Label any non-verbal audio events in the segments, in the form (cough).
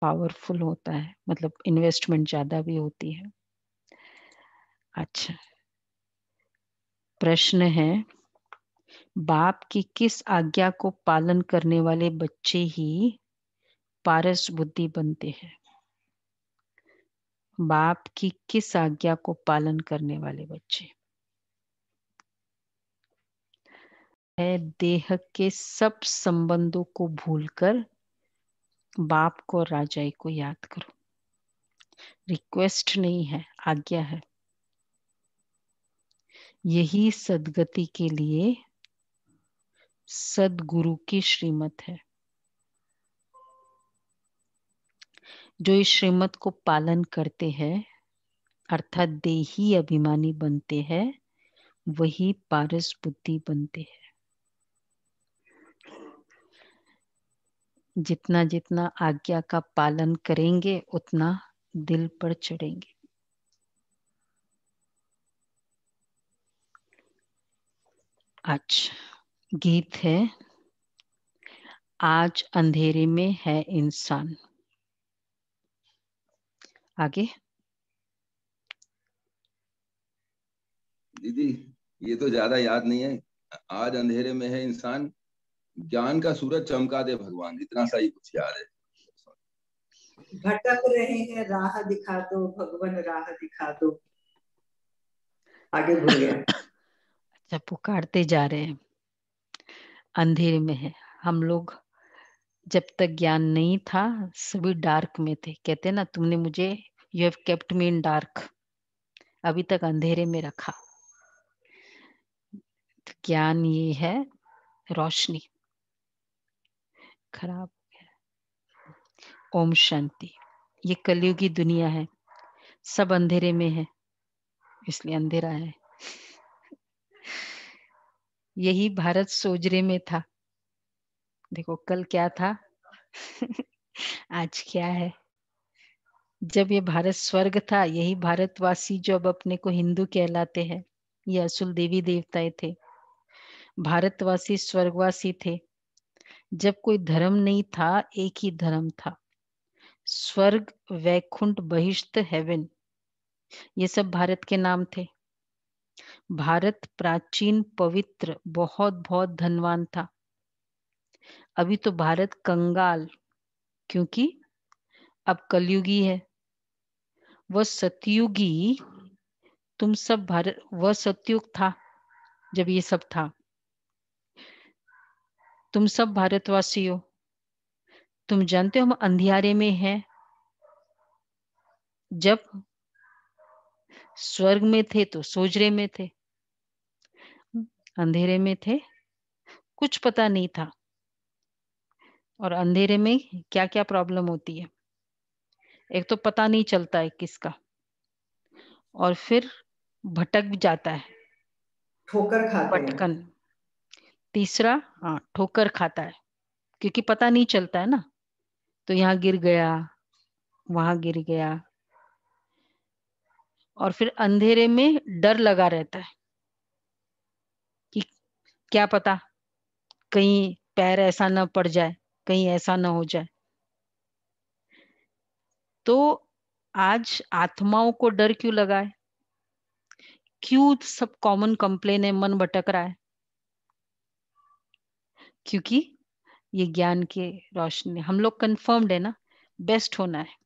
Powerful होता है मतलब इन्वेस्टमेंट ज्यादा भी होती है अच्छा प्रश्न है बाप की किस आज्ञा को पालन करने वाले बच्चे ही पारस बुद्धि बनते हैं बाप की किस आज्ञा को पालन करने वाले बच्चे है देह के सब संबंधों को भूलकर बाप को और राजाई को याद करो रिक्वेस्ट नहीं है आज्ञा है यही सदगति के लिए सदगुरु की श्रीमत है जो इस श्रीमत को पालन करते हैं अर्थात देही अभिमानी बनते हैं वही पारस बुद्धि बनते हैं जितना जितना आज्ञा का पालन करेंगे उतना दिल पर चढ़ेंगे आज गीत है आज अंधेरे में है इंसान आगे दीदी ये तो ज्यादा याद नहीं है आज अंधेरे में है इंसान ज्ञान का सूरज चमका दे भगवान इतना सा ही कुछ याद है भटक रहे हैं राह दिखा दो भगवान राह दिखा दो आगे भूल गया (coughs) अच्छा पुकारते जा रहे हैं अंधेरे में है हम लोग जब तक ज्ञान नहीं था सभी डार्क में थे कहते ना तुमने मुझे you have kept me in dark अभी तक अंधेरे में रखा ज्ञान ये है रोशनी खराब हो गया ओम शांति ये कलयुगी दुनिया है सब अंधेरे में है इसलिए अंधेरा है यही भारत सोजरे में था देखो कल क्या था आज क्या है जब ये भारत स्वर्ग था यही भारतवासी जो अब अपने को हिंदू कहलाते हैं ये असुल देवी देवताएं थे भारतवासी स्वर्गवासी थे जब कोई धर्म नहीं था एक ही धर्म था स्वर्ग वैकुंठ बहिष्ठ हेवन ये सब भारत के नाम थे भारत प्राचीन पवित्र बहुत बहुत धनवान था अभी तो भारत कंगाल क्योंकि अब कलयुगी है वह सतयुगी तुम सब भारत वह सतयुग था जब ये सब था तुम सब भारतवासी हो तुम जानते हो हम अंधियारे में हैं जब स्वर्ग में थे तो सोजरे में थे अंधेरे में थे कुछ पता नहीं था और अंधेरे में क्या क्या प्रॉब्लम होती है एक तो पता नहीं चलता है किसका और फिर भटक भी जाता है ठोकर खाते भटकन तीसरा हाँ ठोकर खाता है क्योंकि पता नहीं चलता है ना तो यहाँ गिर गया वहां गिर गया और फिर अंधेरे में डर लगा रहता है कि क्या पता कहीं पैर ऐसा ना पड़ जाए कहीं ऐसा ना हो जाए तो आज आत्माओं को डर क्यों लगा है क्यों सब कॉमन कंप्लेन है मन भटक रहा है क्योंकि ये ज्ञान के रोशनी हम लोग कंफर्म्ड है ना बेस्ट होना है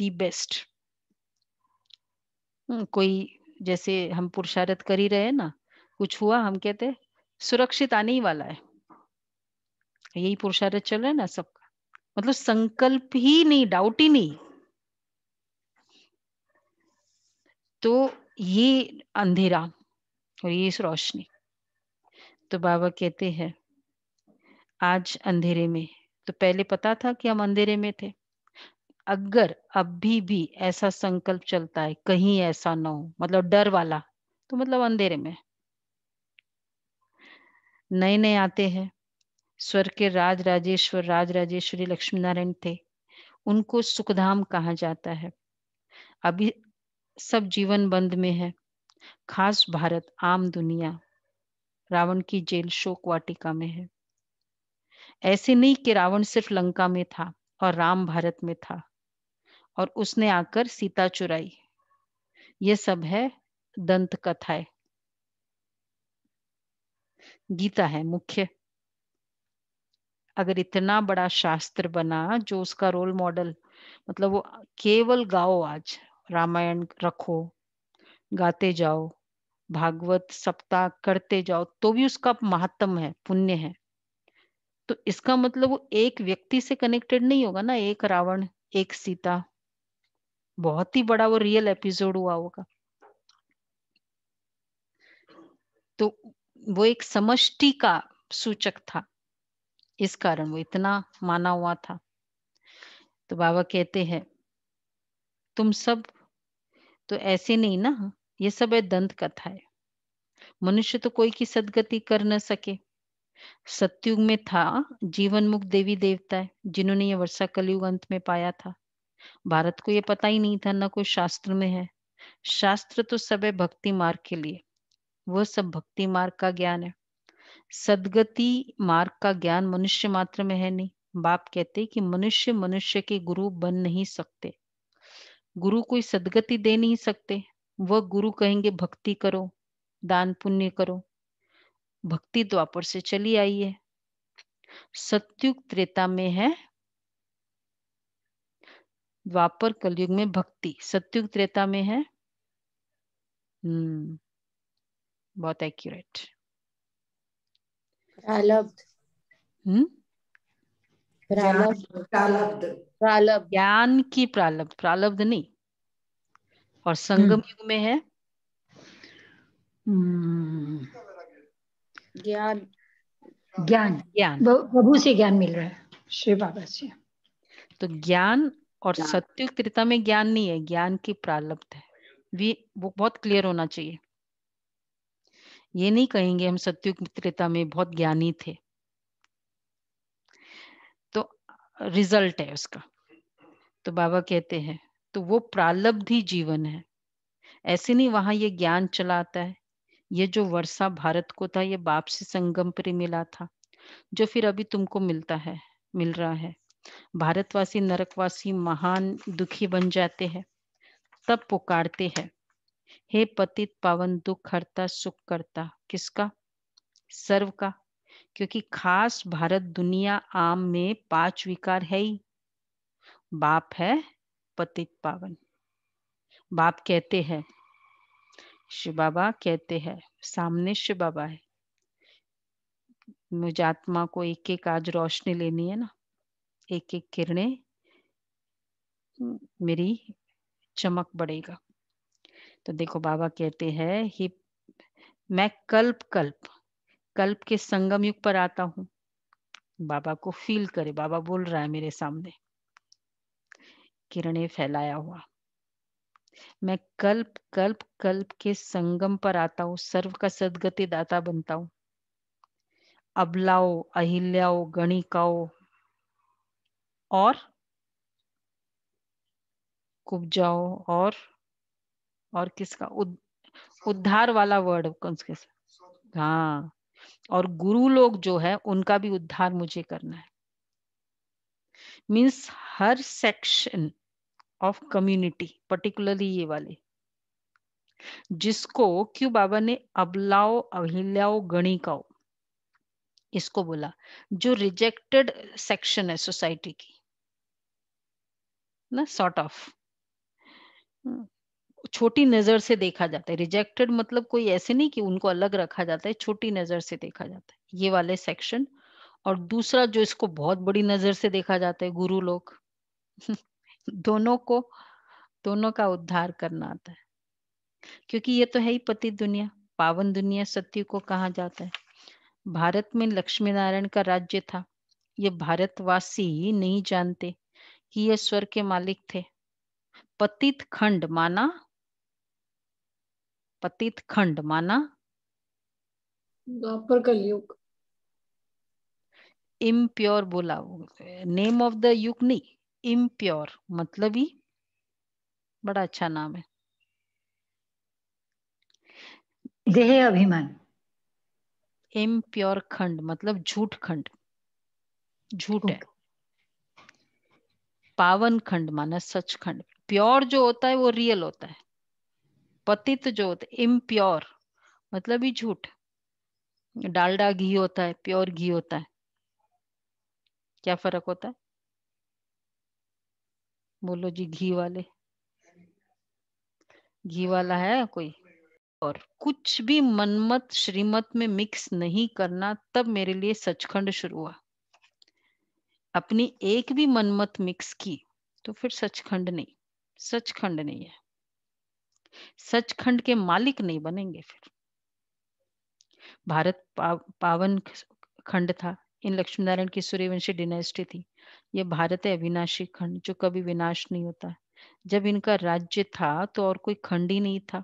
दी बेस्ट हम्म, कोई जैसे हम पुरुषार्थ कर ही रहे ना कुछ हुआ हम कहते सुरक्षित आने ही वाला है यही पुरुषार्थ चल रहा है ना सबका मतलब संकल्प ही नहीं डाउट ही नहीं तो ये अंधेरा और ये इस रोशनी तो बाबा कहते हैं आज अंधेरे में तो पहले पता था कि हम अंधेरे में थे अगर अभी भी ऐसा संकल्प चलता है कहीं ऐसा ना हो मतलब डर वाला तो मतलब अंधेरे में नए नए आते हैं स्वर के राज राजेश्वर राज राजेश्वरी लक्ष्मी नारायण थे उनको सुखधाम कहा जाता है अभी सब जीवन बंद में है खास भारत आम दुनिया रावण की जेल शोक वाटिका में है ऐसे नहीं कि रावण सिर्फ लंका में था और राम भारत में था और उसने आकर सीता चुराई ये सब है दंत कथाएं गीता है मुख्य अगर इतना बड़ा शास्त्र बना जो उसका रोल मॉडल मतलब वो केवल गाओ आज रामायण रखो गाते जाओ भागवत सप्ताह करते जाओ तो भी उसका महात्म है पुण्य है तो इसका मतलब वो एक व्यक्ति से कनेक्टेड नहीं होगा ना एक रावण एक सीता बहुत ही बड़ा वो रियल एपिसोड हुआ होगा तो वो एक समष्टि का सूचक था इस कारण वो इतना माना हुआ था तो बाबा कहते हैं तुम सब तो ऐसे नहीं ना ये सब है दंत कथा है मनुष्य तो कोई की सदगति कर न सके सत्युग में था जीवन मुक्त देवी देवता है जिन्होंने ये वर्षा कलयुग अंत में पाया था भारत को ये पता ही नहीं था ना कोई शास्त्र में है शास्त्र तो सब है भक्ति मार्ग के लिए वह सब भक्ति मार्ग का ज्ञान है सदगति मार्ग का ज्ञान मनुष्य मात्र में है नहीं बाप कहते कि मनुष्य मनुष्य के गुरु बन नहीं सकते गुरु कोई सदगति दे नहीं सकते वह गुरु कहेंगे भक्ति करो दान पुण्य करो भक्ति द्वापर तो से चली आई है सत्युग त्रेता में है द्वापर कलयुग में भक्ति सत्युग त्रेता में है हम्म बहुत एक्यूरेट प्रालब्ध हम्म ज्ञान की प्रालब्ध प्रालब्ध नहीं और संगम हम्म। युग में है हम्म। ज्ञान ज्ञान ज्ञान प्रभु से ज्ञान मिल रहा है श्री बाबा से तो ज्ञान और सत्युग त्रिता में ज्ञान नहीं है ज्ञान की प्रालब्ध है वी वो बहुत क्लियर होना चाहिए ये नहीं कहेंगे हम सत्युग त्रिता में बहुत ज्ञानी थे तो रिजल्ट है उसका तो बाबा कहते हैं तो वो प्रालब्ध ही जीवन है ऐसे नहीं वहां ये ज्ञान चलाता है ये जो वर्षा भारत को था ये बाप से संगम पर मिला था जो फिर अभी तुमको मिलता है मिल रहा है भारतवासी नरकवासी महान दुखी बन जाते हैं तब पुकारते हैं हे पतित पावन दुख हरता सुख करता किसका सर्व का क्योंकि खास भारत दुनिया आम में पांच विकार है ही बाप है पतित पावन बाप कहते हैं शिव बाबा कहते हैं सामने शिव बाबा है मुझ आत्मा को एक एक आज रोशनी लेनी है ना एक एक किरणें मेरी चमक बढ़ेगा तो देखो बाबा कहते हैं ही मैं कल्प कल्प कल्प के संगम युग पर आता हूँ बाबा को फील करे बाबा बोल रहा है मेरे सामने किरणें फैलाया हुआ मैं कल्प कल्प कल्प के संगम पर आता हूँ सर्व का सदगति दाता बनता हूं अबलाओ अहिल्याओ गणिकाओ और कुब्जाओ और और किसका उद, उद्धार वाला वर्ड कौन से हाँ और गुरु लोग जो है उनका भी उद्धार मुझे करना है मीन्स हर सेक्शन ऑफ कम्युनिटी पर्टिकुलरली ये वाले जिसको क्यों बाबा ने अबलाओ अहिल्याओ गणिकाओ इसको बोला जो रिजेक्टेड सेक्शन है सोसाइटी की ना सॉर्ट हम्म, ऑफ छोटी नजर से देखा जाता है रिजेक्टेड मतलब कोई ऐसे नहीं कि उनको अलग रखा जाता है छोटी नजर से देखा जाता है ये वाले सेक्शन और दूसरा जो इसको बहुत बड़ी नजर से देखा जाता है गुरु लोग (laughs) दोनों को दोनों का उद्धार करना आता है क्योंकि ये तो है ही पति दुनिया पावन दुनिया सत्य को कहा जाता है भारत में लक्ष्मी नारायण का राज्य था ये भारतवासी ही नहीं जानते कि ये स्वर के मालिक थे पतित खंड माना पतित खंड माना द्वापर कलयुग इम्प्योर बोला नेम ऑफ द युग नहीं इम्प्योर मतलब ही बड़ा अच्छा नाम है देह अभिमान इम्प्योर खंड मतलब झूठ खंड झूठ है पावन खंड माना सच खंड प्योर जो होता है वो रियल होता है पतित जो होता है इम्प्योर मतलब ही झूठ डालडा घी होता है प्योर घी होता है क्या फर्क होता है बोलो जी घी वाले घी वाला है कोई और कुछ भी मनमत श्रीमत में मिक्स नहीं करना तब मेरे लिए सचखंड शुरू हुआ अपनी एक भी मनमत मिक्स की तो फिर सचखंड नहीं सचखंड नहीं है सचखंड के मालिक नहीं बनेंगे फिर भारत पावन खंड था इन लक्ष्मी नारायण की सूर्यवंशी डिनेस्टी थी ये भारत है अविनाशी खंड जो कभी विनाश नहीं होता जब इनका राज्य था तो और कोई खंड ही नहीं था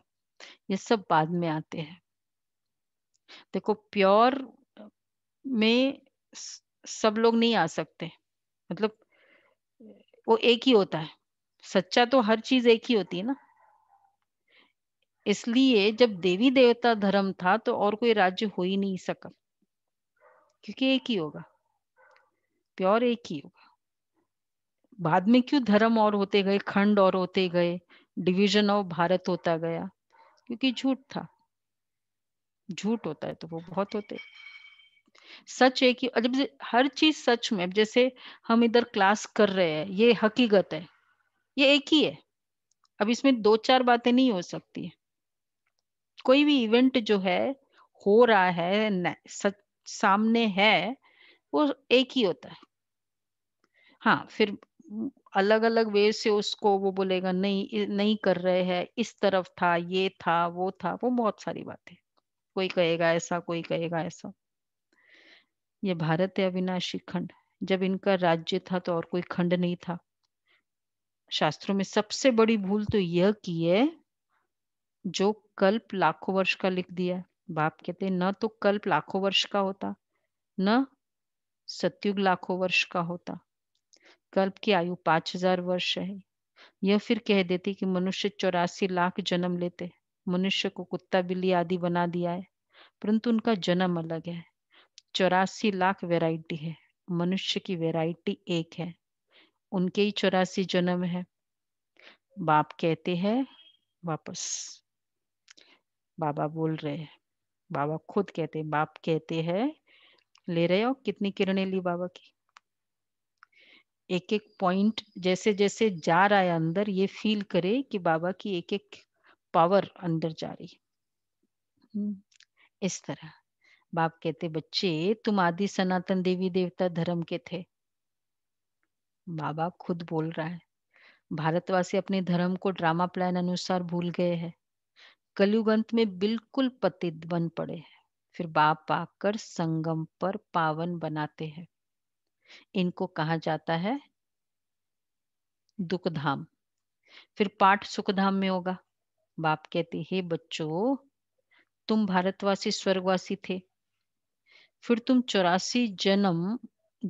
ये सब बाद में आते हैं देखो प्योर में सब लोग नहीं आ सकते मतलब वो एक ही होता है सच्चा तो हर चीज एक ही होती है ना इसलिए जब देवी देवता धर्म था तो और कोई राज्य हो ही नहीं सका क्योंकि एक ही होगा प्योर एक ही होगा बाद में क्यों धर्म और होते गए खंड और होते गए डिवीजन ऑफ भारत होता गया क्योंकि झूठ था झूठ होता है तो वो बहुत होते सच एक ही जब हर चीज सच में जैसे हम इधर क्लास कर रहे हैं ये हकीकत है ये एक ही है अब इसमें दो चार बातें नहीं हो सकती कोई भी इवेंट जो है हो रहा है सच सामने है वो एक ही होता है हाँ फिर अलग अलग वे से उसको वो बोलेगा नहीं नहीं कर रहे हैं इस तरफ था ये था वो था वो बहुत सारी बातें कोई कहेगा ऐसा कोई कहेगा ऐसा ये भारत है अविनाशी खंड जब इनका राज्य था तो और कोई खंड नहीं था शास्त्रों में सबसे बड़ी भूल तो यह की है जो कल्प लाखों वर्ष का लिख दिया है बाप कहते न तो कल्प लाखों वर्ष का होता न सत्युग लाखों वर्ष का होता कल्प की आयु पांच हजार वर्ष है यह फिर कह देती कि मनुष्य चौरासी लाख जन्म लेते मनुष्य को कुत्ता बिल्ली आदि बना दिया है परंतु उनका जन्म अलग है चौरासी लाख वैरायटी है मनुष्य की वैरायटी एक है उनके ही चौरासी जन्म है बाप कहते हैं वापस बाबा बोल रहे हैं बाबा खुद कहते हैं बाप कहते हैं ले रहे हो कितनी किरणें ली बाबा की एक एक पॉइंट जैसे जैसे जा रहा है अंदर ये फील करे कि बाबा की एक एक पावर अंदर जा रही हम्म, इस तरह बाप कहते बच्चे तुम आदि सनातन देवी देवता धर्म के थे बाबा खुद बोल रहा है भारतवासी अपने धर्म को ड्रामा प्लान अनुसार भूल गए हैं कलयुग अंत में बिल्कुल पतित बन पड़े हैं फिर बाप आकर संगम पर पावन बनाते हैं इनको कहा जाता है दुखधाम फिर पाठ सुखधाम में होगा बाप कहते हे बच्चों तुम भारतवासी स्वर्गवासी थे फिर तुम चौरासी जन्म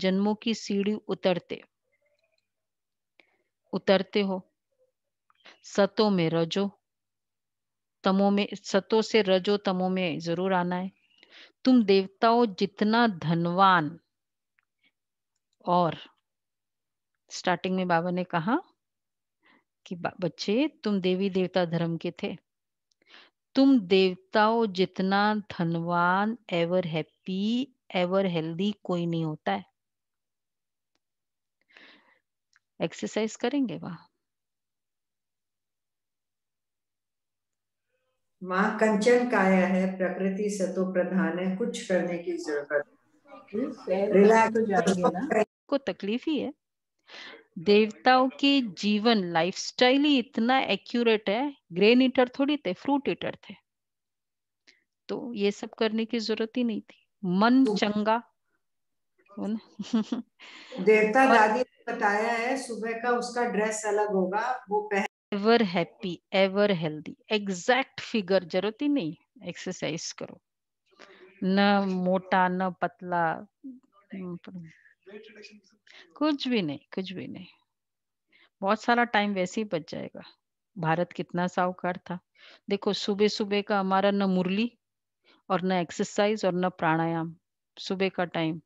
जन्मों की सीढ़ी उतरते उतरते हो सतो में रजो तमो में सतो से रजो तमो में जरूर आना है तुम देवताओं जितना धनवान और स्टार्टिंग में बाबा ने कहा कि बच्चे तुम देवी देवता धर्म के थे तुम देवताओं जितना धनवान एवर हैप्पी एवर हेल्दी कोई नहीं होता है एक्सरसाइज करेंगे वहां माँ कंचन काया है प्रकृति से तो प्रधान है कुछ करने की जरूरत हम्म। को तकलीफ ही है देवताओं के जीवन लाइफस्टाइल ही इतना एक्यूरेट है ग्रेन ईटर थोड़ी थे फ्रूट ईटर थे तो ये सब करने की जरूरत ही नहीं थी मन तो चंगा (laughs) देवता दादी ने बताया है सुबह का उसका ड्रेस अलग होगा वो पहन ever happy ever healthy exact figure जरूरत ही नहीं एक्सरसाइज करो न मोटा न पतला कुछ भी नहीं कुछ भी नहीं बहुत सारा टाइम वैसे ही बच जाएगा भारत कितना साहूकार था देखो सुबह सुबह का हमारा न मुरली और न एक्सरसाइज और न प्राणायाम सुबह का टाइम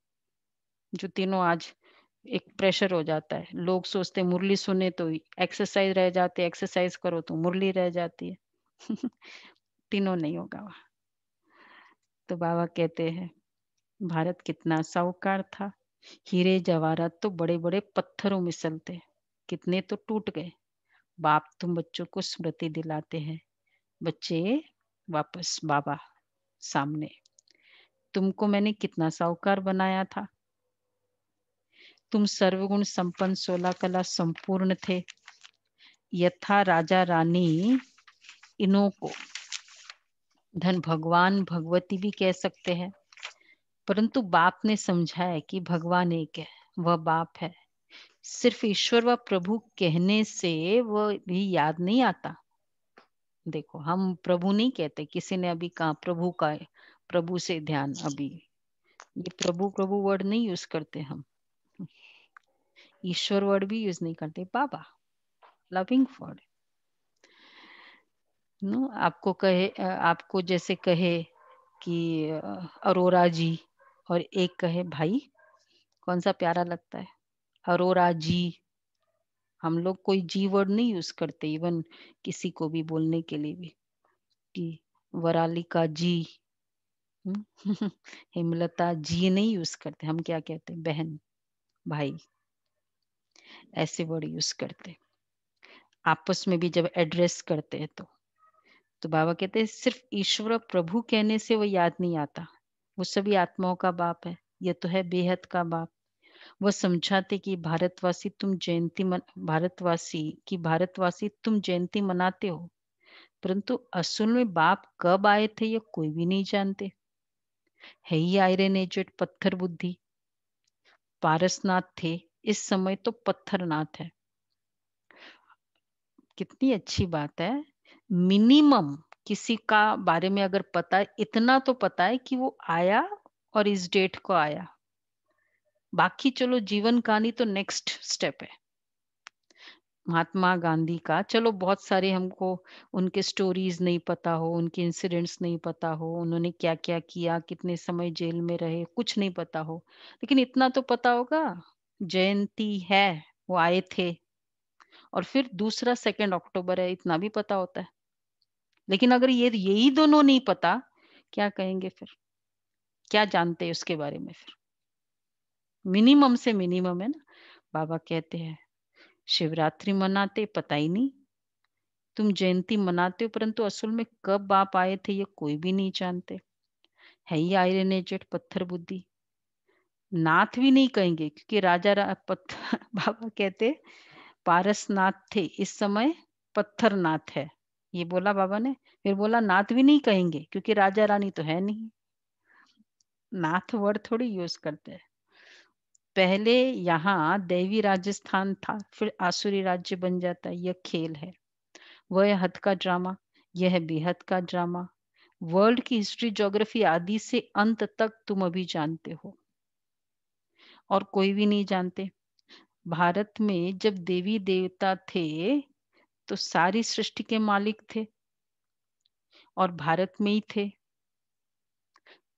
जो तीनों आज एक प्रेशर हो जाता है लोग सोचते मुरली सुने तो एक्सरसाइज रह जाते है एक्सरसाइज करो तो मुरली रह जाती है (laughs) तीनों नहीं होगा वहां तो बाबा कहते हैं भारत कितना साहूकार था हीरे जवाहरात तो बड़े बड़े पत्थरों मिसलते कितने तो टूट गए बाप तुम बच्चों को स्मृति दिलाते हैं बच्चे वापस बाबा सामने तुमको मैंने कितना साहूकार बनाया था तुम सर्वगुण संपन्न सोलह कला संपूर्ण थे यथा राजा रानी इनों को धन भगवान भगवती भी कह सकते हैं परंतु बाप ने समझाया कि भगवान एक है वह बाप है सिर्फ ईश्वर व प्रभु कहने से वह भी याद नहीं आता देखो हम प्रभु नहीं कहते किसी ने अभी कहा प्रभु का प्रभु से ध्यान अभी ये प्रभु प्रभु वर्ड नहीं यूज करते हम ईश्वर वर्ड भी यूज नहीं करते बाबा लविंग वर्ड नो आपको कहे आपको जैसे कहे कि अरोरा जी और एक कहे भाई कौन सा प्यारा लगता है अरोरा जी हम लोग कोई जी वर्ड नहीं यूज करते इवन किसी को भी बोलने के लिए भी कि वरालिका जी हम्म, (laughs) हिमलता जी नहीं यूज करते हम क्या कहते हैं बहन भाई ऐसे वर्ड यूज करते आपस में भी जब एड्रेस करते हैं तो तो बाबा कहते हैं सिर्फ ईश्वर प्रभु कहने से वो याद नहीं आता वो सभी आत्माओं का बाप है ये तो है बेहद का बाप वो समझाते कि भारतवासी तुम जयंती मन भारतवासी कि भारतवासी तुम जयंती मनाते हो परंतु असल में बाप कब आए थे ये कोई भी नहीं जानते है ही आयरन एजेड पत्थर बुद्धि पारसनाथ थे इस समय तो पत्थरनाथ है कितनी अच्छी बात है मिनिमम किसी का बारे में अगर पता है इतना तो पता है कि वो आया और इस डेट को आया बाकी चलो जीवन कहानी तो नेक्स्ट स्टेप है महात्मा गांधी का चलो बहुत सारे हमको उनके स्टोरीज नहीं पता हो उनके इंसिडेंट्स नहीं पता हो उन्होंने क्या क्या किया कितने समय जेल में रहे कुछ नहीं पता हो लेकिन इतना तो पता होगा जयंती है वो आए थे और फिर दूसरा सेकेंड अक्टूबर है इतना भी पता होता है लेकिन अगर ये यही दोनों नहीं पता क्या कहेंगे फिर क्या जानते हैं उसके बारे में फिर मिनिमम से मिनिमम है ना बाबा कहते हैं शिवरात्रि मनाते पता ही नहीं तुम जयंती मनाते हो परंतु असल में कब आप आए थे ये कोई भी नहीं जानते है ही आयरन पत्थर बुद्धि नाथ भी नहीं कहेंगे क्योंकि राजा रा, (laughs) बाबा कहते पारसनाथ थे इस समय पत्थर नाथ है ये बोला बाबा ने फिर बोला नाथ भी नहीं कहेंगे क्योंकि राजा रानी तो है नहीं नाथ वर्ड थोड़ी यूज करते हैं पहले यहाँ देवी राजस्थान था फिर आसुरी राज्य बन जाता है यह खेल है वह हद का ड्रामा यह बेहद का ड्रामा वर्ल्ड की हिस्ट्री ज्योग्राफी आदि से अंत तक तुम अभी जानते हो और कोई भी नहीं जानते भारत में जब देवी देवता थे तो सारी सृष्टि के मालिक थे और भारत में ही थे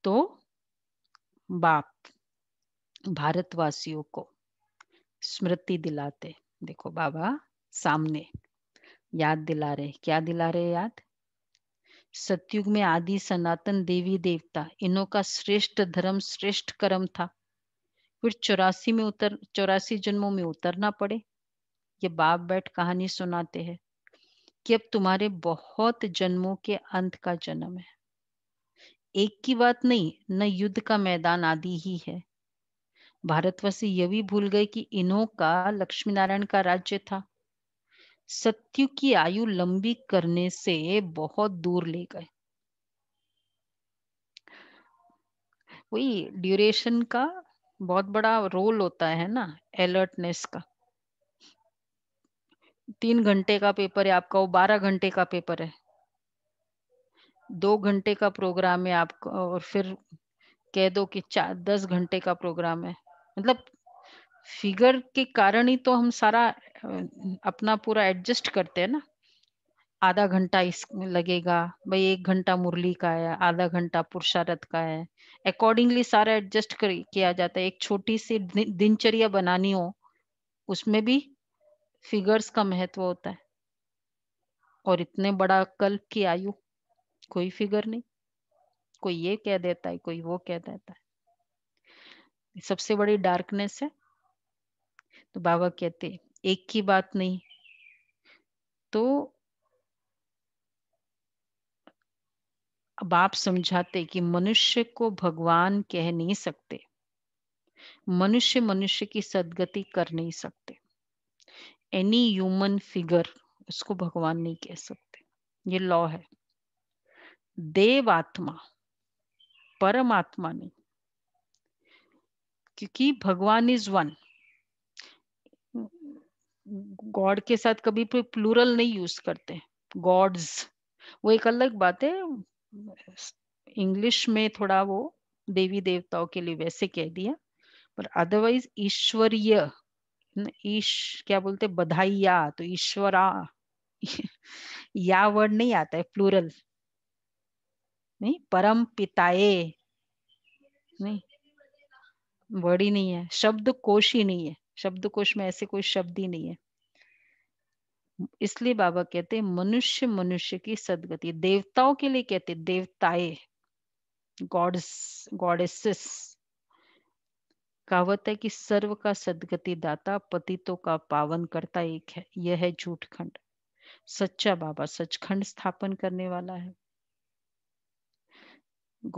तो बाप भारतवासियों को स्मृति दिलाते देखो बाबा सामने याद दिला रहे क्या दिला रहे याद सतयुग में आदि सनातन देवी देवता इनों का श्रेष्ठ धर्म श्रेष्ठ कर्म था फिर चौरासी में उतर चौरासी जन्मों में उतरना पड़े ये बाप बैठ कहानी सुनाते हैं कि अब तुम्हारे बहुत जन्मों के अंत का जन्म है एक की बात नहीं न युद्ध का मैदान आदि ही है भारतवासी यह भी भूल गए कि इन्हों का लक्ष्मी नारायण का राज्य था सत्यु की आयु लंबी करने से बहुत दूर ले गए वही ड्यूरेशन का बहुत बड़ा रोल होता है ना अलर्टनेस का तीन घंटे का पेपर है आपका वो बारह घंटे का पेपर है दो घंटे का प्रोग्राम है आपका और फिर कह दो कि चार दस घंटे का प्रोग्राम है मतलब फिगर के कारण ही तो हम सारा अपना पूरा एडजस्ट करते हैं ना आधा घंटा इस लगेगा भाई एक घंटा मुरली का है आधा घंटा पुरुषारथ का है अकॉर्डिंगली सारा एडजस्ट कर किया जाता है एक छोटी सी दिनचर्या बनानी हो उसमें भी फिगर्स का महत्व होता है और इतने बड़ा कल्प की आयु कोई फिगर नहीं कोई ये कह देता है कोई वो कह देता है सबसे बड़ी डार्कनेस है तो बाबा कहते एक की बात नहीं तो अब आप समझाते कि मनुष्य को भगवान कह नहीं सकते मनुष्य मनुष्य की सदगति कर नहीं सकते एनी ह्यूमन फिगर उसको भगवान नहीं कह सकते ये लॉ है देव आत्मा परमात्मा नहीं क्योंकि भगवान इज वन गॉड के साथ कभी प्लूरल नहीं यूज करते गॉड्स वो एक अलग बात है इंग्लिश में थोड़ा वो देवी देवताओं के लिए वैसे कह दिया पर अदरवाइज ईश्वरीय ईश क्या बोलते बधाइया तो ईश्वरा या वर्ड नहीं आता है प्लूरल नहीं परम पिताए नहीं वर्ड ही नहीं है शब्द कोश ही नहीं है शब्द कोश में ऐसे कोई शब्द ही नहीं है इसलिए बाबा कहते मनुष्य मनुष्य की सदगति देवताओं के लिए कहते देवताए गॉड्स गॉडेसेस कहावत है कि सर्व का सदगति दाता पतितों का पावन करता एक है यह है झूठ खंड सच्चा बाबा सच खंड स्थापन करने वाला है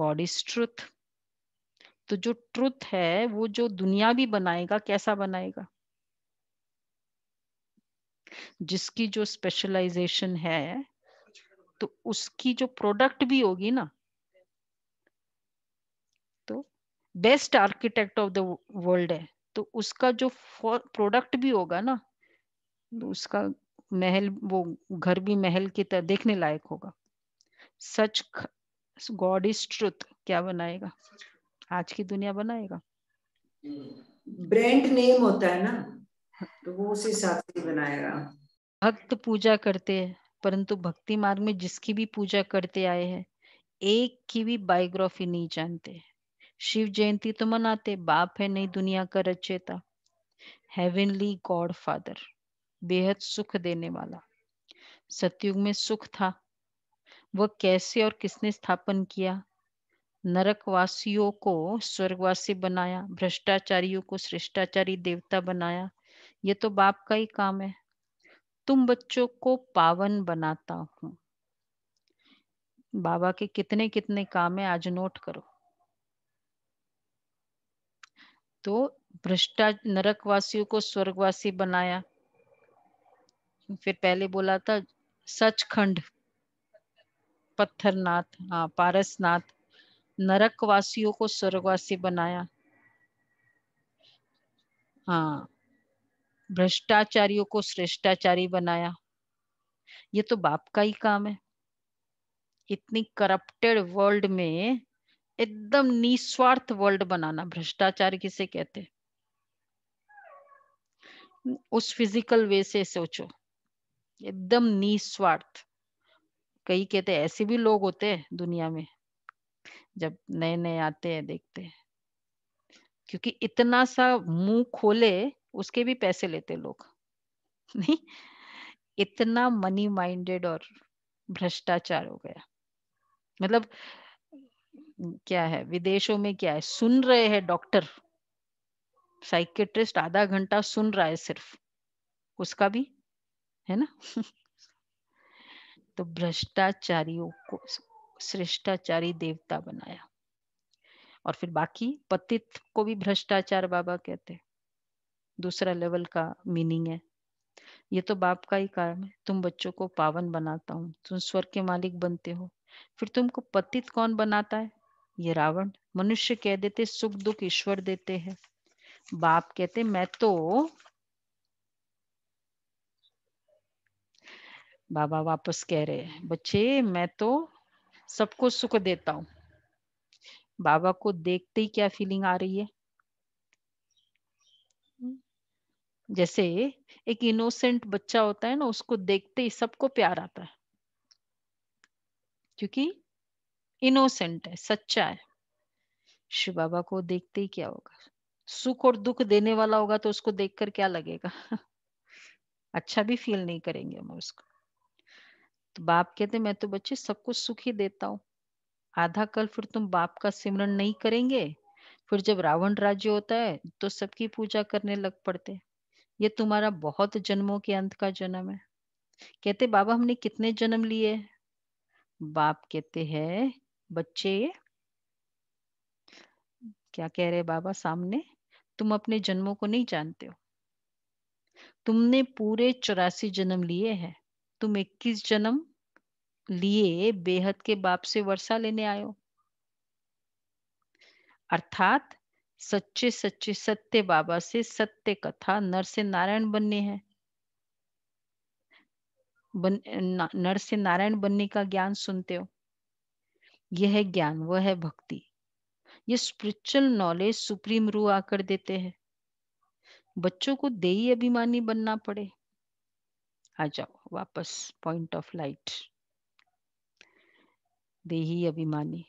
गॉड इज ट्रुथ तो जो ट्रुथ है वो जो दुनिया भी बनाएगा कैसा बनाएगा जिसकी जो स्पेशलाइजेशन है तो उसकी जो प्रोडक्ट भी होगी ना तो best architect of the world है तो उसका जो प्रोडक्ट भी होगा ना तो उसका महल वो घर भी महल की तरह देखने लायक होगा सच गॉड इज ट्रुथ क्या बनाएगा आज की दुनिया बनाएगा ब्रांड नेम होता है ना तो वो उसे साथी बनाएगा भक्त पूजा करते हैं परंतु भक्ति मार्ग में जिसकी भी पूजा करते आए हैं एक की भी बायोग्राफी नहीं जानते शिव जयंती तो मनाते बाप है नई दुनिया का रचेता हेवनली गॉड फादर बेहद सुख देने वाला सतयुग में सुख था वह कैसे और किसने स्थापन किया नरकवासियों को स्वर्गवासी बनाया भ्रष्टाचारियों को श्रेष्टाचारी देवता बनाया ये तो बाप का ही काम है तुम बच्चों को पावन बनाता हूं बाबा के कितने कितने काम है आज नोट करो तो भ्रष्टा नरकवासियों को स्वर्गवासी बनाया फिर पहले बोला था सचखंड पत्थरनाथ हाँ पारसनाथ नरकवासियों को स्वर्गवासी बनाया हाँ भ्रष्टाचारियों को श्रेष्ठाचारी बनाया ये तो बाप का ही काम है इतनी करप्टेड वर्ल्ड में एकदम निस्वार्थ वर्ल्ड बनाना भ्रष्टाचार किसे कहते उस फिजिकल वे से सोचो एकदम निस्वार्थ कई कहते ऐसे भी लोग होते हैं दुनिया में जब नए नए आते हैं देखते हैं क्योंकि इतना सा मुंह खोले उसके भी पैसे लेते लोग (laughs) नहीं इतना मनी माइंडेड और भ्रष्टाचार हो गया मतलब क्या है विदेशों में क्या है सुन रहे हैं डॉक्टर साइकेट्रिस्ट आधा घंटा सुन रहा है सिर्फ उसका भी है ना (laughs) तो भ्रष्टाचारियों को श्रेष्ठाचारी देवता बनाया और फिर बाकी पतित को भी भ्रष्टाचार बाबा कहते हैं दूसरा लेवल का मीनिंग है ये तो बाप का ही कारण है तुम बच्चों को पावन बनाता हूँ तुम स्वर के मालिक बनते हो फिर तुमको पतित कौन बनाता है ये रावण मनुष्य कह देते सुख दुख ईश्वर देते हैं बाप कहते मैं तो बाबा वापस कह रहे हैं बच्चे मैं तो सबको सुख देता हूं बाबा को देखते ही क्या फीलिंग आ रही है जैसे एक इनोसेंट बच्चा होता है ना उसको देखते ही सबको प्यार आता है क्योंकि इनोसेंट है सच्चा है शिव बाबा को देखते ही क्या होगा सुख और दुख देने वाला होगा तो उसको देखकर क्या लगेगा (laughs) अच्छा भी फील नहीं करेंगे हम उसको तो बाप कहते मैं तो बच्चे सब कुछ सुख ही देता हूँ आधा कल फिर तुम बाप का सिमरन नहीं करेंगे फिर जब रावण राज्य होता है तो सबकी पूजा करने लग पड़ते ये तुम्हारा बहुत जन्मों के अंत का जन्म है कहते बाबा हमने कितने जन्म लिए बाप कहते हैं बच्चे क्या कह रहे बाबा सामने तुम अपने जन्मों को नहीं जानते हो तुमने पूरे चौरासी जन्म लिए हैं तुम इक्कीस जन्म लिए बेहद के बाप से वर्षा लेने आयो अर्थात सच्चे सच्चे सत्य बाबा से सत्य कथा नर से नारायण बनने है बन, नर से नारायण बनने का ज्ञान सुनते हो यह है ज्ञान वह है भक्ति ये स्पिरिचुअल नॉलेज सुप्रीम रू आकर देते हैं बच्चों को देही अभिमानी बनना पड़े आ जाओ वापस पॉइंट ऑफ लाइट देही अभिमानी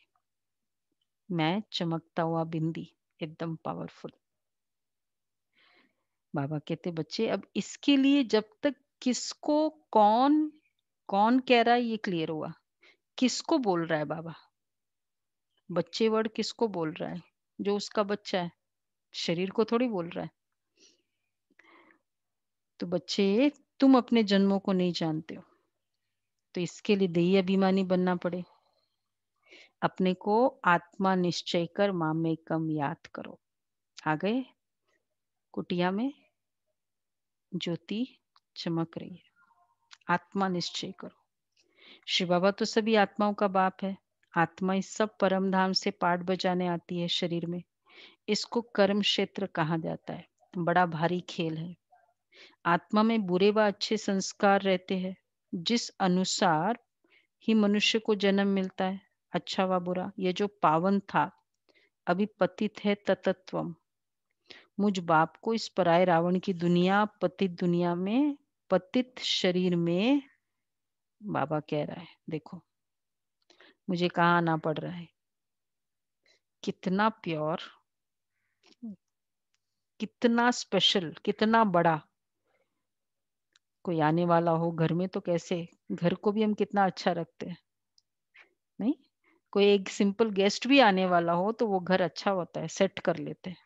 मैं चमकता हुआ बिंदी एकदम पावरफुल बाबा कहते बच्चे अब इसके लिए जब तक किसको कौन कौन कह रहा है ये क्लियर हुआ किसको बोल रहा है बाबा बच्चे वर्ड किसको बोल रहा है जो उसका बच्चा है शरीर को थोड़ी बोल रहा है तो बच्चे तुम अपने जन्मों को नहीं जानते हो तो इसके लिए दही अभिमानी बनना पड़े अपने को आत्मा निश्चय कर मामे कम याद करो आ गए कुटिया में ज्योति चमक रही है आत्मा निश्चय करो शिव बाबा तो सभी आत्माओं का बाप है आत्मा इस सब परम धाम से पाठ बजाने आती है शरीर में इसको कर्म क्षेत्र कहा जाता है बड़ा भारी खेल है आत्मा में बुरे व अच्छे संस्कार रहते हैं जिस अनुसार ही मनुष्य को जन्म मिलता है अच्छा व बुरा ये जो पावन था अभी पतित है ततत्वम मुझ बाप को इस पराय रावण की दुनिया पतित दुनिया में पतित शरीर में बाबा कह रहा है देखो मुझे कहा आना पड़ रहा है कितना प्योर कितना स्पेशल कितना बड़ा कोई आने वाला हो घर में तो कैसे घर को भी हम कितना अच्छा रखते हैं नहीं कोई एक सिंपल गेस्ट भी आने वाला हो तो वो घर अच्छा होता है सेट कर लेते हैं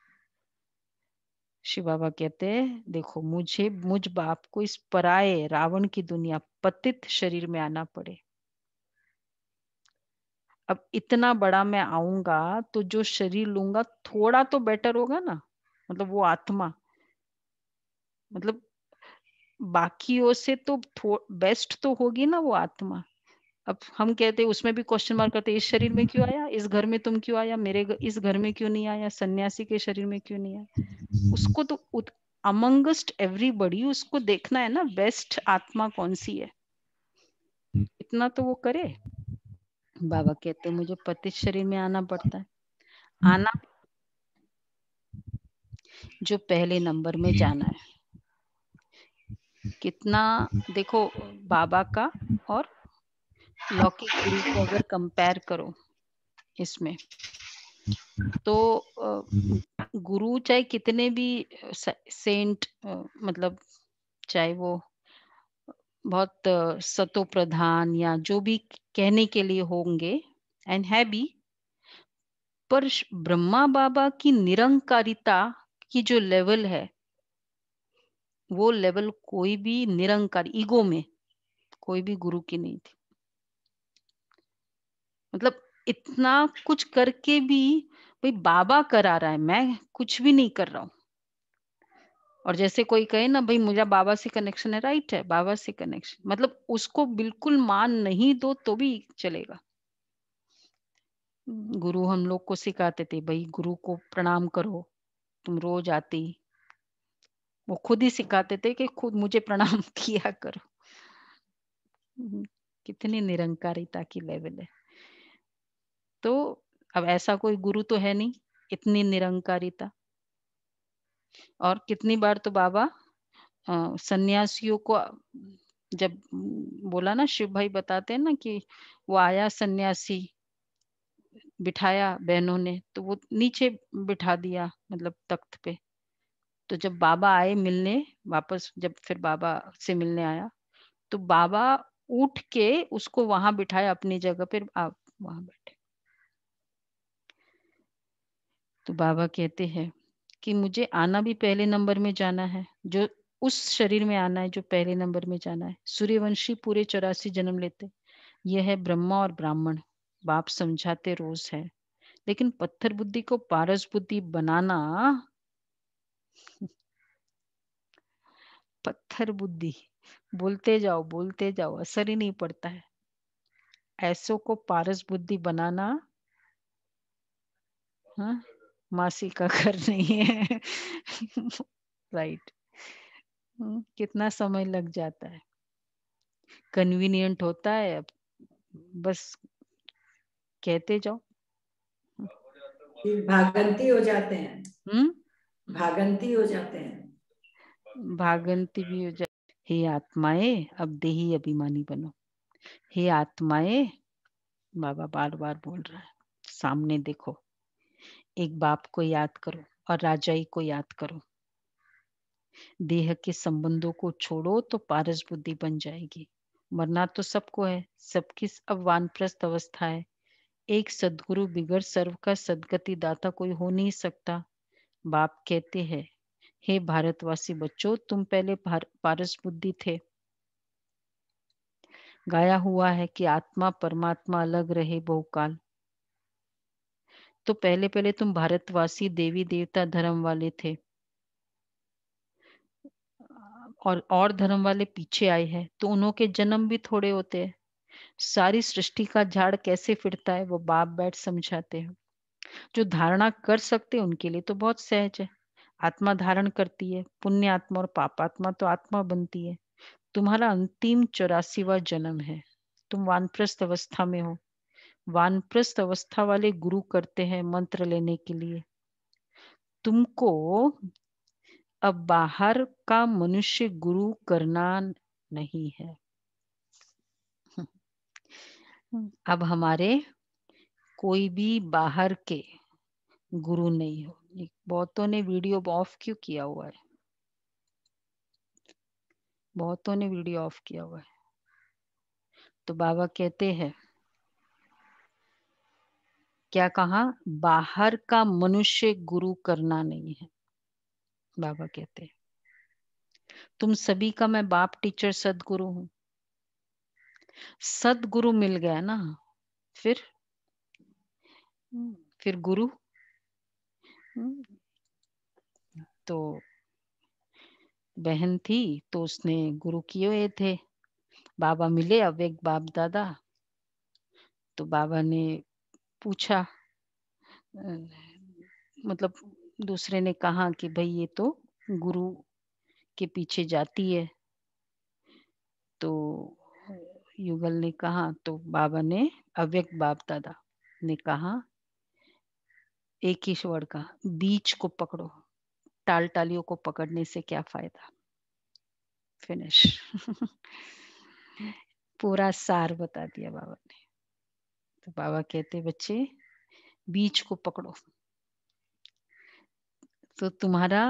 शिव बाबा कहते हैं देखो मुझे मुझ बाप को इस पराये रावण की दुनिया पतित शरीर में आना पड़े अब इतना बड़ा मैं आऊंगा तो जो शरीर लूंगा थोड़ा तो बेटर होगा ना मतलब वो आत्मा मतलब बाकी से तो बेस्ट तो होगी ना वो आत्मा अब हम कहते हैं उसमें भी क्वेश्चन मार्क करते इस शरीर में क्यों आया इस घर में तुम क्यों आया मेरे इस घर में क्यों नहीं आया सन्यासी के शरीर में क्यों नहीं आया उसको तो अमंगस्ट एवरीबडी उसको देखना है ना बेस्ट आत्मा कौन सी है इतना तो वो करे बाबा कहते मुझे पति शरीर में आना पड़ता है आना जो पहले नंबर में जाना है कितना देखो बाबा का और लौकिक गुरु को अगर कंपेयर करो इसमें तो गुरु चाहे कितने भी सेंट मतलब चाहे वो बहुत सतो प्रधान या जो भी कहने के लिए होंगे एंड है भी पर ब्रह्मा बाबा की निरंकारिता की जो लेवल है वो लेवल कोई भी निरंकार ईगो में कोई भी गुरु की नहीं थी मतलब इतना कुछ करके भी भाई बाबा करा रहा है मैं कुछ भी नहीं कर रहा हूं और जैसे कोई कहे ना भाई मुझे बाबा से कनेक्शन है राइट है बाबा से कनेक्शन मतलब उसको बिल्कुल मान नहीं दो तो भी चलेगा गुरु हम लोग को सिखाते थे भाई गुरु को प्रणाम करो तुम रोज आती वो खुद ही सिखाते थे कि खुद मुझे प्रणाम (laughs) किया करो कितनी निरंकारिता की लेवल है तो अब ऐसा कोई गुरु तो है नहीं इतनी निरंकारिता और कितनी बार तो बाबा सन्यासियों को जब बोला ना शिव भाई बताते हैं ना कि वो आया सन्यासी बिठाया बहनों ने तो वो नीचे बिठा दिया मतलब तख्त पे तो जब बाबा आए मिलने वापस जब फिर बाबा से मिलने आया तो बाबा उठ के उसको वहां बिठाया अपनी जगह पर आप वहां तो बाबा कहते हैं कि मुझे आना भी पहले नंबर में जाना है जो उस शरीर में आना है जो पहले नंबर में जाना है सूर्यवंशी पूरे चौरासी जन्म लेते यह है ब्रह्मा और ब्राह्मण बाप समझाते रोज है लेकिन पत्थर बुद्धि को पारस बुद्धि बनाना (laughs) पत्थर बुद्धि बोलते जाओ बोलते जाओ असर ही नहीं पड़ता है ऐसों को पारस बुद्धि बनाना हाँ मासी का (laughs) घर नहीं है राइट हम्म, कितना समय लग जाता है कन्वीनियंट होता है अब बस कहते जाओ भागंती हो जाते हैं हम्म भागंती हो जाते हैं भागंती भी हो जाते हे आत्माए अब देही अभिमानी बनो हे आत्माए बाबा बार बार बोल रहा है सामने देखो एक बाप को याद करो और राजाई को याद करो देह के संबंधों को छोड़ो तो पारस बुद्धि बन जाएगी मरना तो सबको है सबकी अब वानप्रस्थ अवस्था है एक सदगुरु बिगड़ सर्व का सदगति दाता कोई हो नहीं सकता बाप कहते हैं हे भारतवासी बच्चों तुम पहले पारस बुद्धि थे गाया हुआ है कि आत्मा परमात्मा अलग रहे बहुकाल तो पहले पहले तुम भारतवासी देवी देवता धर्म वाले थे और और धर्म वाले पीछे आए हैं तो उन्हों के जन्म भी थोड़े होते हैं सारी सृष्टि का झाड़ कैसे फिरता है वो बाप बैठ समझाते हैं जो धारणा कर सकते उनके लिए तो बहुत सहज है आत्मा धारण करती है पुण्य आत्मा और पाप आत्मा तो आत्मा बनती है तुम्हारा अंतिम चौरासीवा जन्म है तुम वानप्रस्थ अवस्था में हो वानप्रस्थ अवस्था वाले गुरु करते हैं मंत्र लेने के लिए तुमको अब बाहर का मनुष्य गुरु करना नहीं है अब हमारे कोई भी बाहर के गुरु नहीं हो बहुतों ने वीडियो ऑफ क्यों किया हुआ है बहुतों ने वीडियो ऑफ किया हुआ है तो बाबा कहते हैं क्या कहा बाहर का मनुष्य गुरु करना नहीं है बाबा कहते हैं तुम सभी का मैं बाप टीचर सदगुरु हूं सदगुरु मिल गया ना फिर हम्म, फिर गुरु हम्म, तो बहन थी तो उसने गुरु किए हुए थे बाबा मिले अब एक बाप दादा तो बाबा ने पूछा मतलब दूसरे ने कहा कि भाई ये तो गुरु के पीछे जाती है तो युगल ने कहा तो बाबा ने अव्यक्त बाप दादा ने कहा एक ही का बीच को पकड़ो टाल टालियों को पकड़ने से क्या फायदा फिनिश (laughs) पूरा सार बता दिया बाबा ने तो बाबा कहते बच्चे बीज को पकड़ो तो तुम्हारा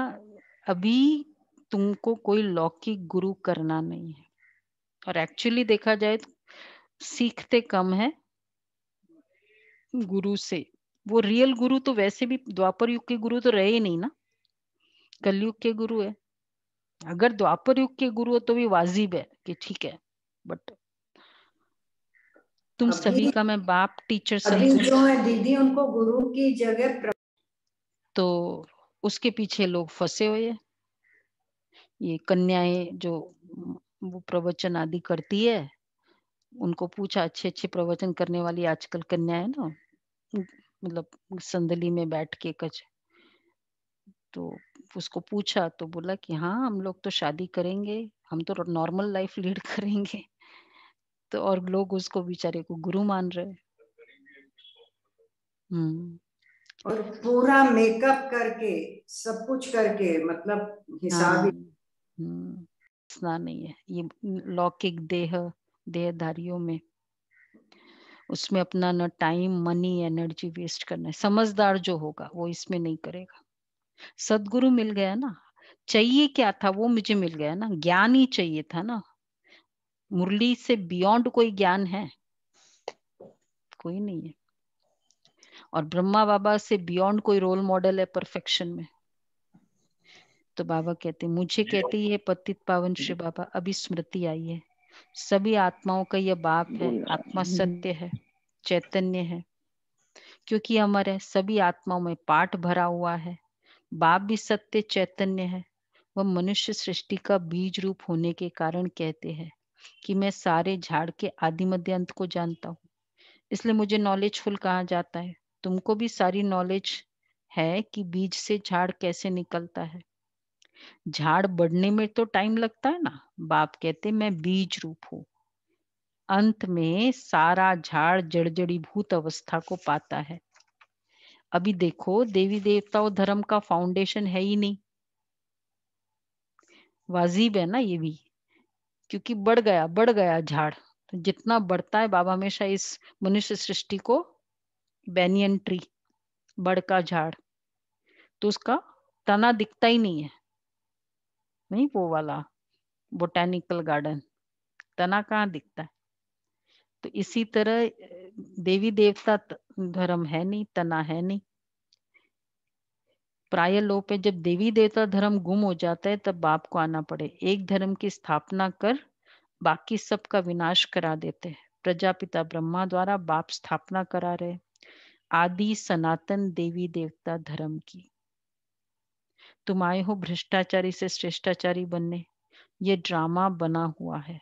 अभी तुमको कोई लौकिक गुरु करना नहीं है और एक्चुअली देखा जाए तो सीखते कम है गुरु से वो रियल गुरु तो वैसे भी द्वापर युग के गुरु तो रहे ही नहीं ना कलयुग के गुरु है अगर द्वापर युग के गुरु हो तो भी वाजिब है कि ठीक है बट तुम सभी का मैं बाप टीचर अभी जो है दीदी उनको गुरु की जगह प्र... तो उसके पीछे लोग फंसे हुए ये कन्याएं जो वो प्रवचन आदि करती है उनको पूछा अच्छे अच्छे प्रवचन करने वाली आजकल कन्या है ना मतलब संदली में बैठ के कच तो उसको पूछा तो बोला कि हाँ हम लोग तो शादी करेंगे हम तो नॉर्मल लाइफ लीड (laughs) करेंगे तो और लोग उसको बेचारे को गुरु मान रहे हम्म और पूरा मेकअप करके सब कुछ करके मतलब हिसाब हाँ, हम्म। नहीं है ये लौकिक देह देहधारियों में उसमें अपना ना टाइम मनी एनर्जी वेस्ट करना है समझदार जो होगा वो इसमें नहीं करेगा सदगुरु मिल गया ना चाहिए क्या था वो मुझे मिल गया ना ज्ञान ही चाहिए था ना मुरली से बियॉन्ड कोई ज्ञान है कोई नहीं है और ब्रह्मा बाबा से बियॉन्ड कोई रोल मॉडल है परफेक्शन में तो बाबा कहते मुझे कहते है पतित पावन श्री बाबा अभी स्मृति आई है सभी आत्माओं का यह बाप है आत्मा हम्म। सत्य है चैतन्य है क्योंकि हमारे सभी आत्माओं में पाठ भरा हुआ है बाप भी सत्य चैतन्य है वह मनुष्य सृष्टि का बीज रूप होने के कारण कहते हैं कि मैं सारे झाड़ के आदि मध्य अंत को जानता हूँ इसलिए मुझे नॉलेज फुल कहा जाता है तुमको भी सारी नॉलेज है कि बीज से झाड़ कैसे निकलता है झाड़ बढ़ने में तो टाइम लगता है ना बाप कहते मैं बीज रूप हूं अंत में सारा झाड़ जड़जड़ी भूत अवस्था को पाता है अभी देखो देवी देवताओं धर्म का फाउंडेशन है ही नहीं वाजिब है ना ये भी क्योंकि बढ़ गया बढ़ गया झाड़ तो जितना बढ़ता है बाबा हमेशा इस मनुष्य सृष्टि को बैनियन ट्री बड़ का झाड़ तो उसका तना दिखता ही नहीं है नहीं वो वाला बोटेनिकल गार्डन तना कहाँ दिखता है तो इसी तरह देवी देवता धर्म है नहीं तना है नहीं प्राय लोप है जब देवी देवता धर्म गुम हो जाता है तब बाप को आना पड़े एक धर्म की स्थापना कर बाकी सब का विनाश करा देते हैं प्रजापिता ब्रह्मा द्वारा बाप स्थापना करा रहे आदि सनातन देवी देवता धर्म की तुम आए हो भ्रष्टाचारी से श्रेष्ठाचारी बनने ये ड्रामा बना हुआ है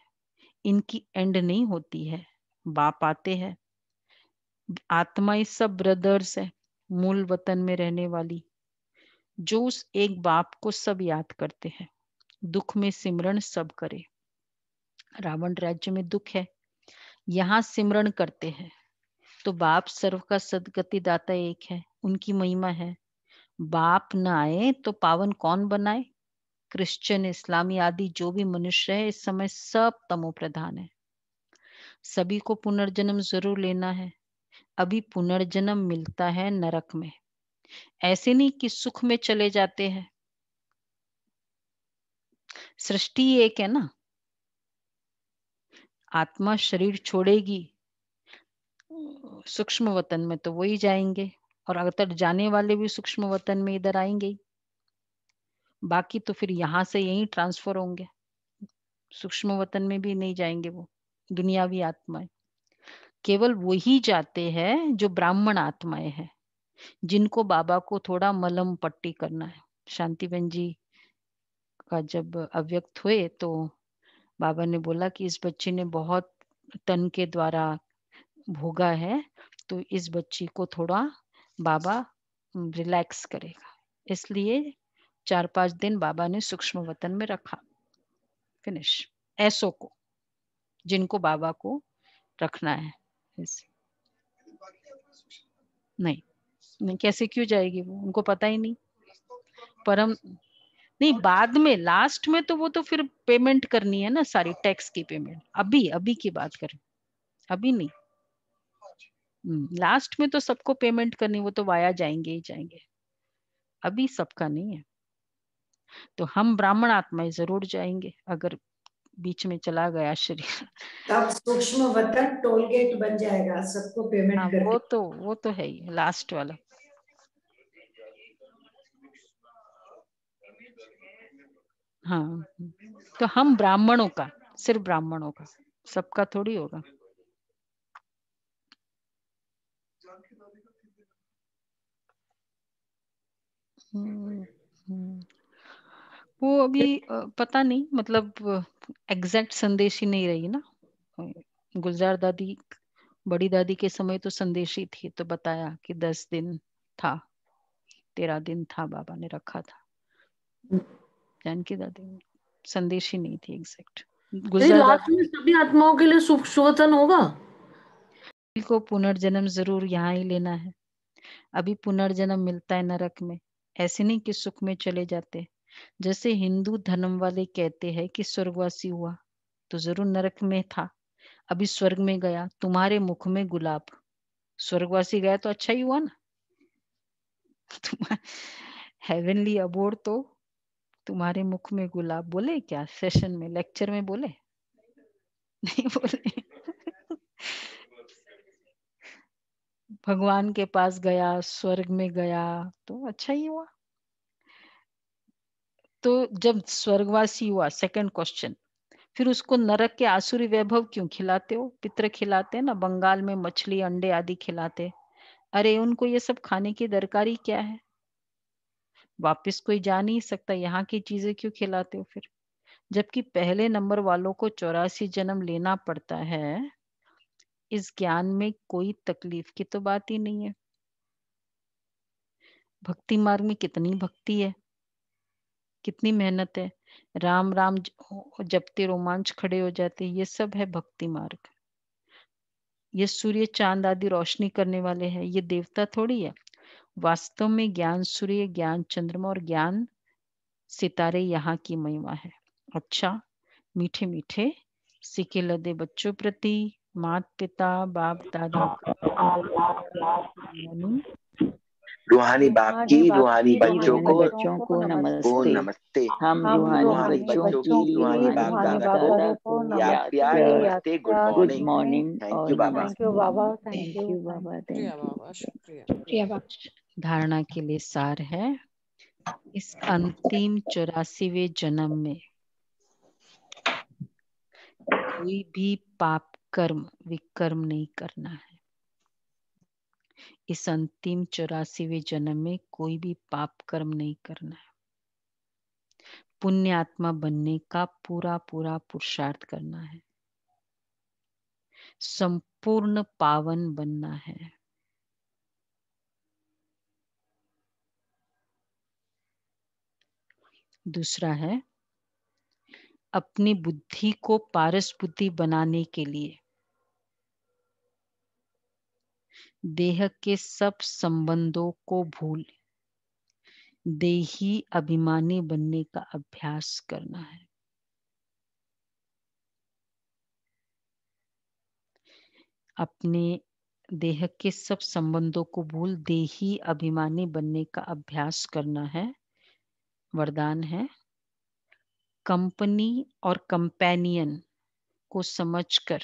इनकी एंड नहीं होती है बाप आते हैं आत्मा सब ब्रदर्स है मूल वतन में रहने वाली जो उस एक बाप को सब याद करते हैं दुख में सिमरण सब करे रावण राज्य में दुख है यहाँ सिमरण करते हैं तो बाप सर्व का सदगति दाता एक है उनकी महिमा है बाप ना आए तो पावन कौन बनाए क्रिश्चियन इस्लामी आदि जो भी मनुष्य है इस समय सब तमो प्रधान है सभी को पुनर्जन्म जरूर लेना है अभी पुनर्जन्म मिलता है नरक में ऐसे नहीं कि सुख में चले जाते हैं सृष्टि एक है ना आत्मा शरीर छोड़ेगी सूक्ष्म वतन में तो वही जाएंगे और अगर जाने वाले भी सूक्ष्म वतन में इधर आएंगे बाकी तो फिर यहां से यही ट्रांसफर होंगे सूक्ष्म वतन में भी नहीं जाएंगे वो दुनियावी आत्माएं केवल वही जाते हैं जो ब्राह्मण आत्माएं हैं जिनको बाबा को थोड़ा मलम पट्टी करना है शांति बहन जी का जब अव्यक्त हुए तो बाबा ने बोला कि इस बच्चे ने बहुत तन के द्वारा भोगा है तो इस बच्ची को थोड़ा बाबा रिलैक्स करेगा इसलिए चार पांच दिन बाबा ने सूक्ष्म वतन में रखा फिनिश ऐसो को जिनको बाबा को रखना है नहीं नहीं कैसे क्यों जाएगी वो उनको पता ही नहीं परम नहीं बाद में लास्ट में तो वो तो फिर पेमेंट करनी है ना सारी टैक्स की पेमेंट अभी अभी की बात करें अभी नहीं लास्ट हम्म, में तो सबको पेमेंट करनी वो तो वाया जाएंगे ही जाएंगे अभी सबका नहीं है तो हम ब्राह्मण आत्माएं जरूर जाएंगे अगर बीच में चला गया शरीर तब सूक्ष्म वतन टोल गेट बन जाएगा सबको पेमेंट हाँ, वो तो वो तो है ही लास्ट वाला हाँ तो हम ब्राह्मणों का सिर्फ ब्राह्मणों का सबका थोड़ी होगा वो अभी पता नहीं मतलब एग्जैक्ट संदेशी नहीं रही ना गुलजार दादी बड़ी दादी के समय तो संदेशी थी तो बताया कि दस दिन था तेरह दिन था बाबा ने रखा था जानकी दादी संदेश ही नहीं थी एग्जैक्ट सभी आत्माओं के लिए सुख शोधन होगा को पुनर्जन्म जरूर यहाँ ही लेना है अभी पुनर्जन्म मिलता है नरक में ऐसे नहीं कि सुख में चले जाते जैसे हिंदू धर्म वाले कहते हैं कि स्वर्गवासी हुआ तो जरूर नरक में था अभी स्वर्ग में गया तुम्हारे मुख में गुलाब स्वर्गवासी गया तो अच्छा ही हुआ ना (laughs) हेवनली अबोर्ड तो तुम्हारे मुख में गुलाब बोले क्या सेशन में लेक्चर में बोले नहीं बोले भगवान के पास गया स्वर्ग में गया तो अच्छा ही हुआ तो जब स्वर्गवासी हुआ सेकंड क्वेश्चन फिर उसको नरक के आसुरी वैभव क्यों खिलाते हो पितर खिलाते ना बंगाल में मछली अंडे आदि खिलाते अरे उनको ये सब खाने की दरकारी क्या है वापस कोई जा नहीं सकता यहाँ की चीजें क्यों खिलाते हो फिर जबकि पहले नंबर वालों को चौरासी जन्म लेना पड़ता है इस ज्ञान में कोई तकलीफ की तो बात ही नहीं है भक्ति मार्ग में कितनी भक्ति है कितनी मेहनत है राम राम जपते रोमांच खड़े हो जाते ये सब है भक्ति मार्ग ये सूर्य चांद आदि रोशनी करने वाले हैं ये देवता थोड़ी है वास्तव में ज्ञान सूर्य ज्ञान चंद्रमा और ज्ञान सितारे यहाँ की महिमा है अच्छा मीठे मीठे सिके लदे बच्चों प्रति मात पिता बाप दादा हाँ। रूहानी बाप की रूहानी बच्चों को बच्चों को नमस्ते नमस्ते हम रूहानी बच्चों की रूहानी बाप दादा को प्यार नमस्ते गुड मॉर्निंग थैंक यू बाबा थैंक यू बाबा थैंक यू बाबा शुक्रिया शुक्रिया बाबा धारणा के लिए सार है इस अंतिम चौरासीवे जन्म में कोई भी पाप कर्म विकर्म नहीं करना है इस अंतिम चौरासीवे जन्म में कोई भी पाप कर्म नहीं करना है पुण्य आत्मा बनने का पूरा पूरा पुरुषार्थ करना है संपूर्ण पावन बनना है दूसरा है अपनी बुद्धि को पारस बुद्धि बनाने के लिए देह के सब संबंधों को भूल देही अभिमानी बनने का अभ्यास करना है अपने देह के सब संबंधों को भूल देही अभिमानी बनने का अभ्यास करना है वरदान है कंपनी और कंपेनियन को समझकर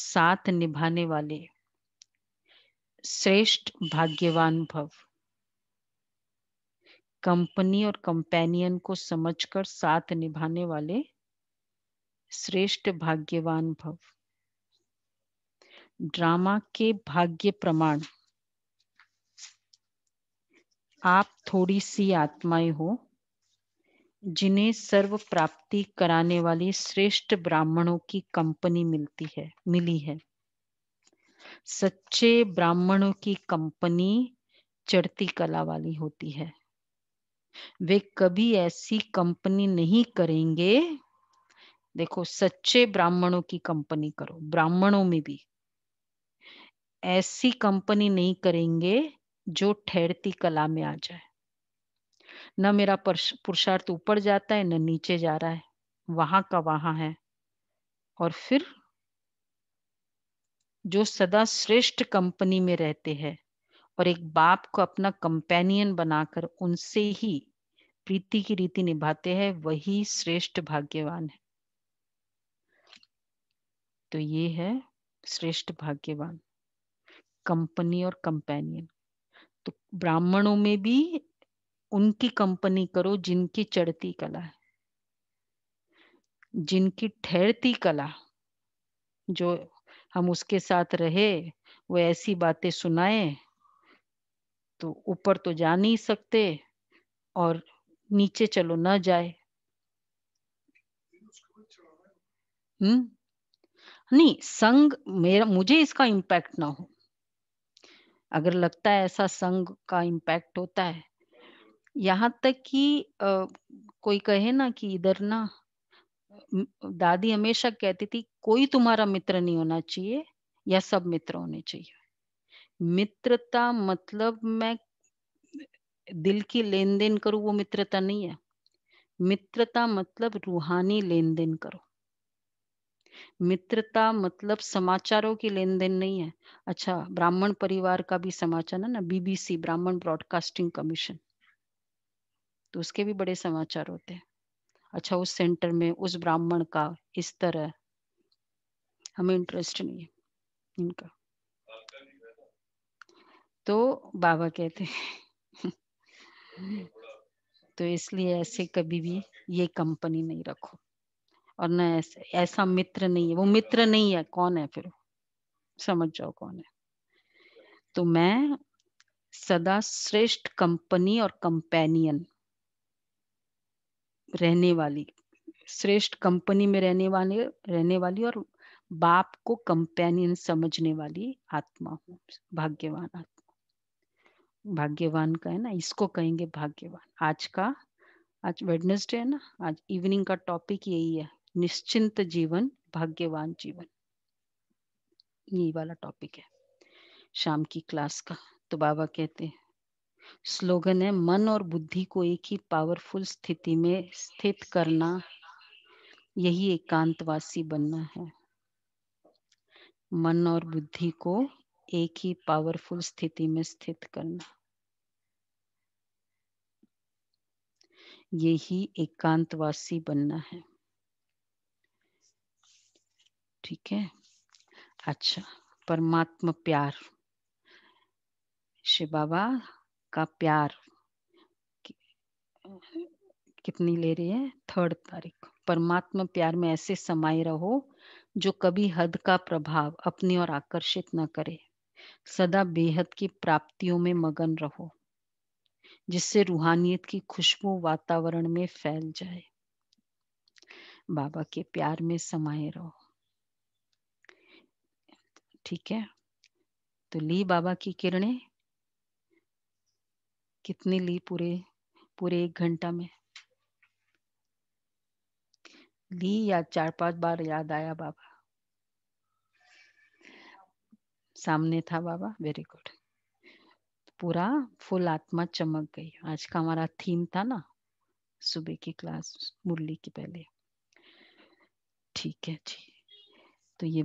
साथ निभाने वाले श्रेष्ठ भाग्यवान भव कंपनी और कंपेनियन को समझकर साथ निभाने वाले श्रेष्ठ भाग्यवान भव ड्रामा के भाग्य प्रमाण आप थोड़ी सी आत्माएं हो जिन्हें सर्व प्राप्ति कराने वाली श्रेष्ठ ब्राह्मणों की कंपनी मिलती है मिली है सच्चे ब्राह्मणों की कंपनी चढ़ती कला वाली होती है वे कभी ऐसी कंपनी नहीं करेंगे देखो सच्चे ब्राह्मणों की कंपनी करो ब्राह्मणों में भी ऐसी कंपनी नहीं करेंगे जो ठहरती कला में आ जाए न मेरा पुरुषार्थ ऊपर जाता है न नीचे जा रहा है वहां का वहां है और फिर जो सदा श्रेष्ठ कंपनी में रहते हैं और एक बाप को अपना कंपेनियन बनाकर उनसे ही प्रीति की रीति निभाते हैं वही श्रेष्ठ भाग्यवान है तो ये है श्रेष्ठ भाग्यवान कंपनी और कंपेनियन ब्राह्मणों में भी उनकी कंपनी करो जिनकी चढ़ती कला है जिनकी ठहरती कला जो हम उसके साथ रहे वो ऐसी बातें सुनाए तो ऊपर तो जा नहीं सकते और नीचे चलो ना जाए हम्म नहीं संग मेरा मुझे इसका इम्पैक्ट ना हो अगर लगता है ऐसा संग का इम्पैक्ट होता है यहाँ तक कि कोई कहे ना कि इधर ना दादी हमेशा कहती थी कोई तुम्हारा मित्र नहीं होना चाहिए या सब मित्र होने चाहिए मित्रता मतलब मैं दिल की लेन देन करूँ वो मित्रता नहीं है मित्रता मतलब रूहानी लेन देन करो मित्रता मतलब समाचारों की लेन देन नहीं है अच्छा ब्राह्मण परिवार का भी समाचार है ना बीबीसी ब्राह्मण ब्रॉडकास्टिंग कमीशन तो उसके भी बड़े समाचार होते हैं अच्छा उस सेंटर में उस ब्राह्मण का इस तरह हमें इंटरेस्ट नहीं है इनका तो बाबा कहते हैं (laughs) तो इसलिए ऐसे कभी भी ये कंपनी नहीं रखो और न ऐसे ऐसा मित्र नहीं है वो मित्र नहीं है कौन है फिर समझ जाओ कौन है तो मैं सदा श्रेष्ठ कंपनी और कंपेनियन रहने वाली श्रेष्ठ कंपनी में रहने वाले रहने वाली और बाप को कंपेनियन समझने वाली आत्मा हूँ भाग्यवान आत्मा भाग्यवान का है ना इसको कहेंगे भाग्यवान आज का आज वेडनेसडे है ना आज इवनिंग का टॉपिक यही है निश्चिंत जीवन भाग्यवान जीवन ये वाला टॉपिक है शाम की क्लास का तो बाबा कहते हैं स्लोगन है मन और बुद्धि को एक ही पावरफुल स्थिति में स्थित करना यही एकांतवासी बनना है मन और बुद्धि को एक ही पावरफुल स्थिति में स्थित करना यही एकांतवासी बनना है ठीक है अच्छा परमात्मा प्यार शिव बाबा का प्यार कितनी ले रही है थर्ड तारीख परमात्मा प्यार में ऐसे समाये रहो जो कभी हद का प्रभाव अपनी ओर आकर्षित न करे सदा बेहद की प्राप्तियों में मगन रहो जिससे रूहानियत की खुशबू वातावरण में फैल जाए बाबा के प्यार में समाये रहो ठीक है तो ली बाबा की किरणें कितनी ली पूरे पूरे एक घंटा में ली या चार पांच बार याद आया बाबा सामने था बाबा वेरी गुड पूरा फुल आत्मा चमक गई आज का हमारा थीम था ना सुबह की क्लास मुरली की पहले ठीक है जी तो ये